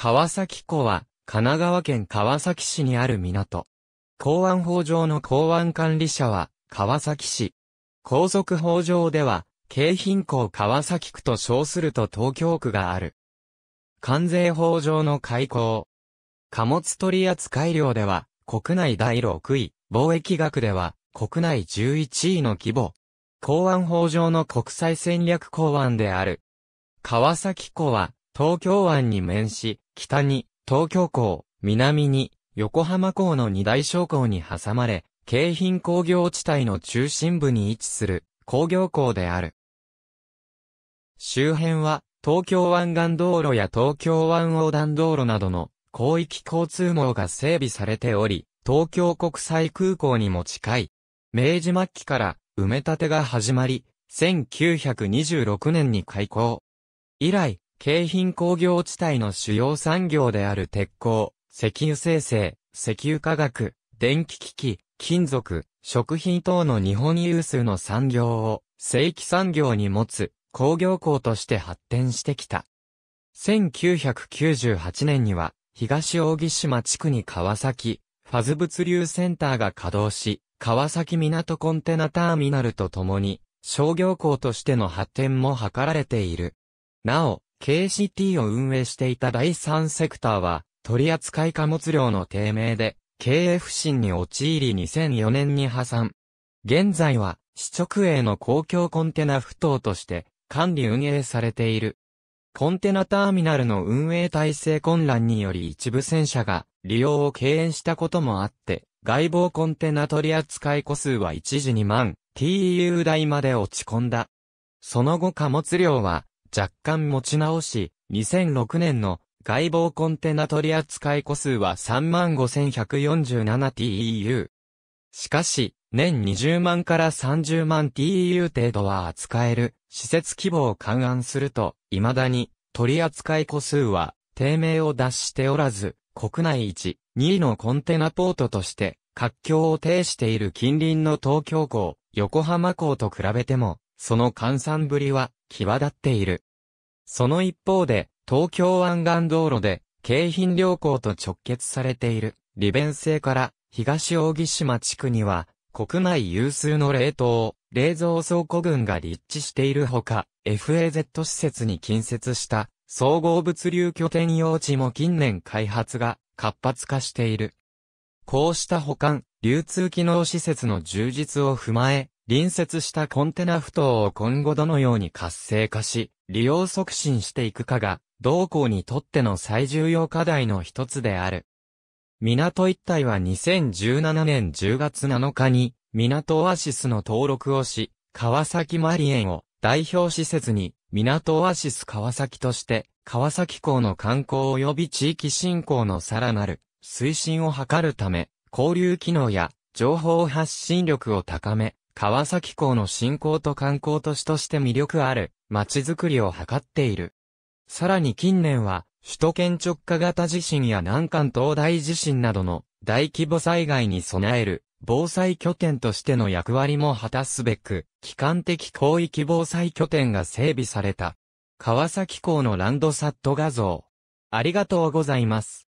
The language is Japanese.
川崎湖は、神奈川県川崎市にある港。港湾法上の港湾管理者は、川崎市。高速法上では、京浜港川崎区と称すると東京区がある。関税法上の開港。貨物取扱量では、国内第6位、貿易額では、国内11位の規模。港湾法上の国際戦略港湾である。川崎港は、東京湾に面し、北に東京港、南に横浜港の二大商港に挟まれ、京浜工業地帯の中心部に位置する工業港である。周辺は東京湾岸道路や東京湾横断道路などの広域交通網が整備されており、東京国際空港にも近い。明治末期から埋め立てが始まり、1926年に開港。以来、京浜工業地帯の主要産業である鉄鋼、石油生成、石油化学、電気機器、金属、食品等の日本有数の産業を正規産業に持つ工業港として発展してきた。1998年には東大木島地区に川崎、ファズ物流センターが稼働し、川崎港コンテナターミナルとともに商業港としての発展も図られている。なお、KCT を運営していた第三セクターは、取扱貨物量の低迷で、経営不振に陥り2004年に破産。現在は、市直営の公共コンテナ不当として、管理運営されている。コンテナターミナルの運営体制混乱により一部戦車が利用を敬遠したこともあって、外房コンテナ取扱個数は一時2万 TEU 台まで落ち込んだ。その後貨物量は若干持ち直し、2006年の外貿コンテナ取扱い個数は 35,147TEU。しかし、年20万から30万 TEU 程度は扱える施設規模を勘案すると、未だに取扱い個数は低迷を脱しておらず、国内一、2位のコンテナポートとして、活況を呈している近隣の東京港、横浜港と比べても、その換算ぶりは、際立っている。その一方で、東京湾岸道路で、京浜良好と直結されている、利便性から、東扇島地区には、国内有数の冷凍、冷蔵倉庫群が立地しているほか、FAZ 施設に近接した、総合物流拠点用地も近年開発が活発化している。こうした保管、流通機能施設の充実を踏まえ、隣接したコンテナ埠頭を今後どのように活性化し、利用促進していくかが、同行にとっての最重要課題の一つである。港一帯は2017年10月7日に、港オアシスの登録をし、川崎マリエンを代表施設に、港オアシス川崎として、川崎港の観光及び地域振興のさらなる推進を図るため、交流機能や情報発信力を高め、川崎港の振興と観光都市として魅力ある街づくりを図っている。さらに近年は、首都圏直下型地震や南関東大地震などの大規模災害に備える防災拠点としての役割も果たすべく、機関的広域防災拠点が整備された。川崎港のランドサット画像。ありがとうございます。